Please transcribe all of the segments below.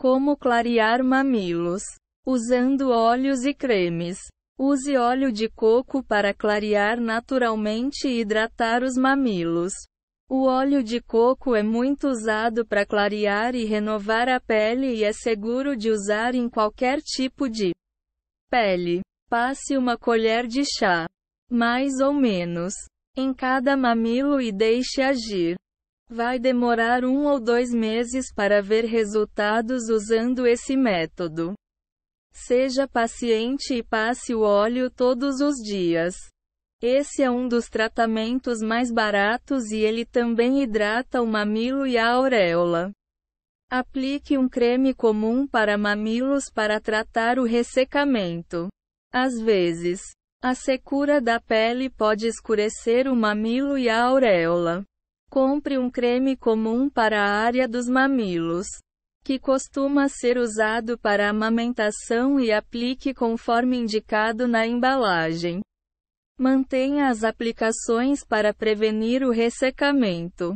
Como clarear mamilos? Usando óleos e cremes. Use óleo de coco para clarear naturalmente e hidratar os mamilos. O óleo de coco é muito usado para clarear e renovar a pele e é seguro de usar em qualquer tipo de pele. Passe uma colher de chá, mais ou menos, em cada mamilo e deixe agir. Vai demorar um ou dois meses para ver resultados usando esse método. Seja paciente e passe o óleo todos os dias. Esse é um dos tratamentos mais baratos e ele também hidrata o mamilo e a auréola. Aplique um creme comum para mamilos para tratar o ressecamento. Às vezes, a secura da pele pode escurecer o mamilo e a auréola. Compre um creme comum para a área dos mamilos, que costuma ser usado para amamentação e aplique conforme indicado na embalagem. Mantenha as aplicações para prevenir o ressecamento.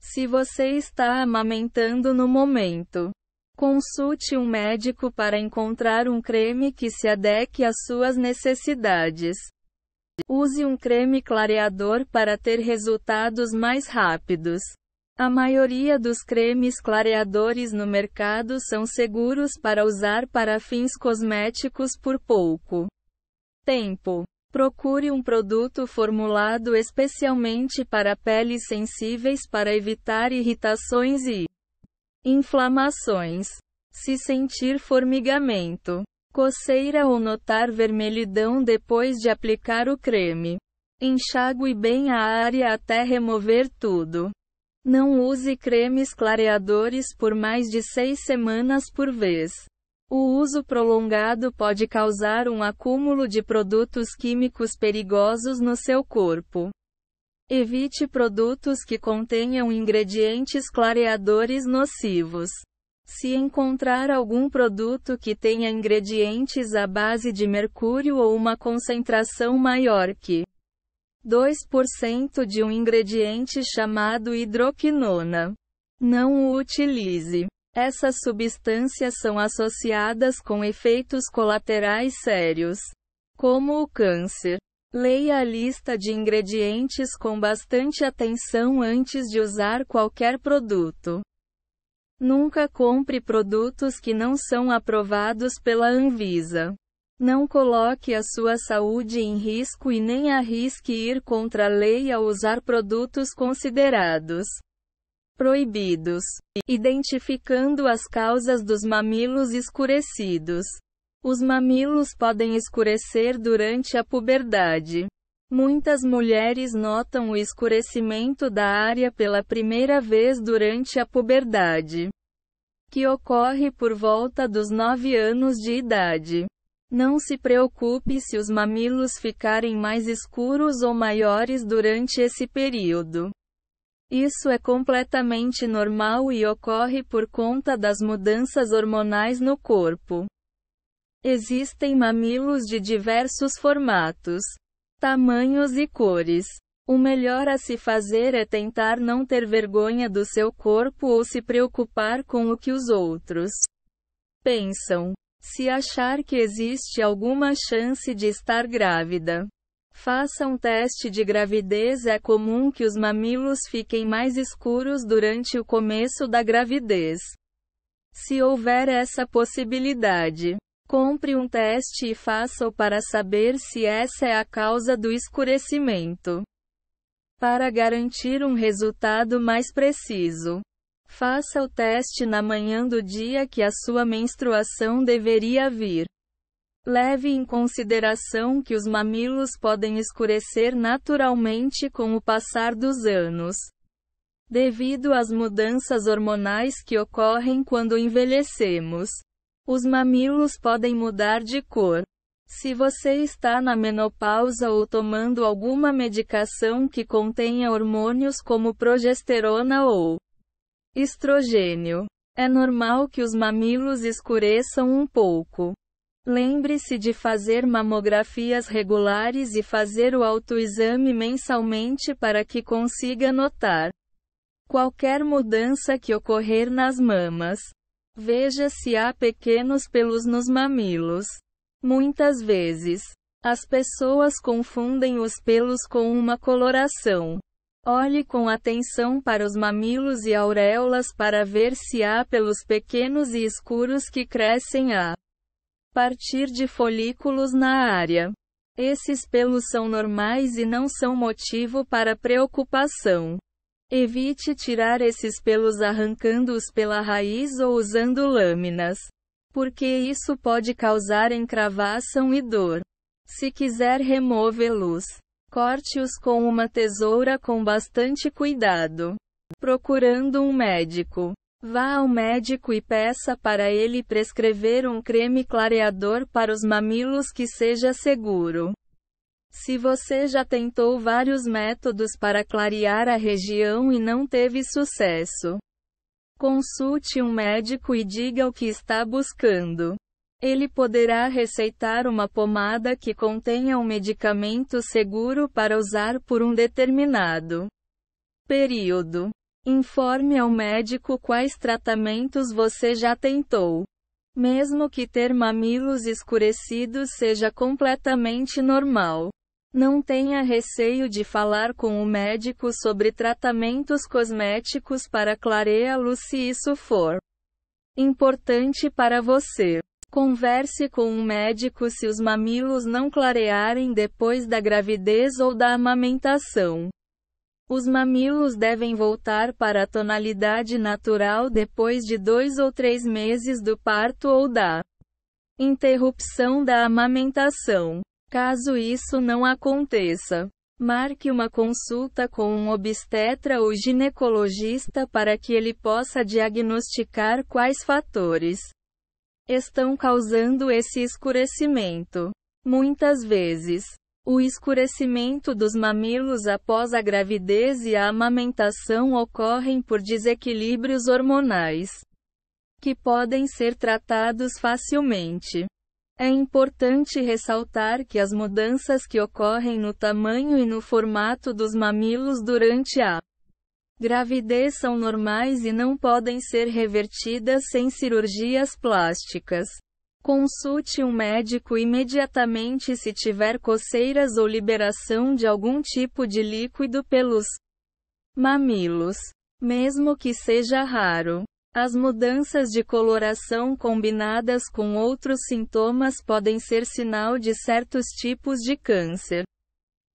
Se você está amamentando no momento, consulte um médico para encontrar um creme que se adeque às suas necessidades. Use um creme clareador para ter resultados mais rápidos. A maioria dos cremes clareadores no mercado são seguros para usar para fins cosméticos por pouco tempo. Procure um produto formulado especialmente para peles sensíveis para evitar irritações e inflamações. Se sentir formigamento, coceira ou notar vermelhidão depois de aplicar o creme. Enxague bem a área até remover tudo. Não use cremes clareadores por mais de 6 semanas por vez. O uso prolongado pode causar um acúmulo de produtos químicos perigosos no seu corpo. Evite produtos que contenham ingredientes clareadores nocivos. Se encontrar algum produto que tenha ingredientes à base de mercúrio ou uma concentração maior que 2% de um ingrediente chamado hidroquinona, não o utilize. Essas substâncias são associadas com efeitos colaterais sérios, como o câncer. Leia a lista de ingredientes com bastante atenção antes de usar qualquer produto. Nunca compre produtos que não são aprovados pela Anvisa. Não coloque a sua saúde em risco e nem arrisque ir contra a lei ao usar produtos considerados proibidos, identificando as causas dos mamilos escurecidos. Os mamilos podem escurecer durante a puberdade. Muitas mulheres notam o escurecimento da área pela primeira vez durante a puberdade, que ocorre por volta dos 9 anos de idade. Não se preocupe se os mamilos ficarem mais escuros ou maiores durante esse período. Isso é completamente normal e ocorre por conta das mudanças hormonais no corpo. Existem mamilos de diversos formatos tamanhos e cores. O melhor a se fazer é tentar não ter vergonha do seu corpo ou se preocupar com o que os outros pensam. Se achar que existe alguma chance de estar grávida, faça um teste de gravidez. É comum que os mamilos fiquem mais escuros durante o começo da gravidez. Se houver essa possibilidade, Compre um teste e faça-o para saber se essa é a causa do escurecimento. Para garantir um resultado mais preciso, faça o teste na manhã do dia que a sua menstruação deveria vir. Leve em consideração que os mamilos podem escurecer naturalmente com o passar dos anos, devido às mudanças hormonais que ocorrem quando envelhecemos. Os mamilos podem mudar de cor. Se você está na menopausa ou tomando alguma medicação que contenha hormônios como progesterona ou estrogênio, é normal que os mamilos escureçam um pouco. Lembre-se de fazer mamografias regulares e fazer o autoexame mensalmente para que consiga notar qualquer mudança que ocorrer nas mamas. Veja se há pequenos pelos nos mamilos. Muitas vezes, as pessoas confundem os pelos com uma coloração. Olhe com atenção para os mamilos e auréolas para ver se há pelos pequenos e escuros que crescem a partir de folículos na área. Esses pelos são normais e não são motivo para preocupação. Evite tirar esses pelos arrancando-os pela raiz ou usando lâminas, porque isso pode causar encravação e dor. Se quiser removê-los, corte-os com uma tesoura com bastante cuidado. Procurando um médico. Vá ao médico e peça para ele prescrever um creme clareador para os mamilos que seja seguro. Se você já tentou vários métodos para clarear a região e não teve sucesso, consulte um médico e diga o que está buscando. Ele poderá receitar uma pomada que contenha um medicamento seguro para usar por um determinado período. Informe ao médico quais tratamentos você já tentou. Mesmo que ter mamilos escurecidos seja completamente normal. Não tenha receio de falar com o médico sobre tratamentos cosméticos para clareá-lo se isso for importante para você. Converse com um médico se os mamilos não clarearem depois da gravidez ou da amamentação. Os mamilos devem voltar para a tonalidade natural depois de dois ou três meses do parto ou da interrupção da amamentação. Caso isso não aconteça, marque uma consulta com um obstetra ou ginecologista para que ele possa diagnosticar quais fatores estão causando esse escurecimento. Muitas vezes, o escurecimento dos mamilos após a gravidez e a amamentação ocorrem por desequilíbrios hormonais, que podem ser tratados facilmente. É importante ressaltar que as mudanças que ocorrem no tamanho e no formato dos mamilos durante a gravidez são normais e não podem ser revertidas sem cirurgias plásticas. Consulte um médico imediatamente se tiver coceiras ou liberação de algum tipo de líquido pelos mamilos, mesmo que seja raro. As mudanças de coloração combinadas com outros sintomas podem ser sinal de certos tipos de câncer,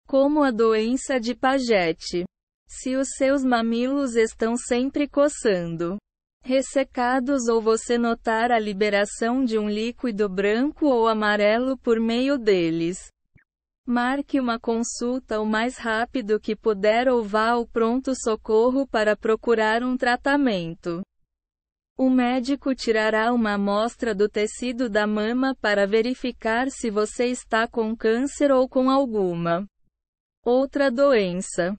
como a doença de Paget. Se os seus mamilos estão sempre coçando, ressecados ou você notar a liberação de um líquido branco ou amarelo por meio deles, Marque uma consulta o mais rápido que puder ou vá ao pronto-socorro para procurar um tratamento. O médico tirará uma amostra do tecido da mama para verificar se você está com câncer ou com alguma outra doença.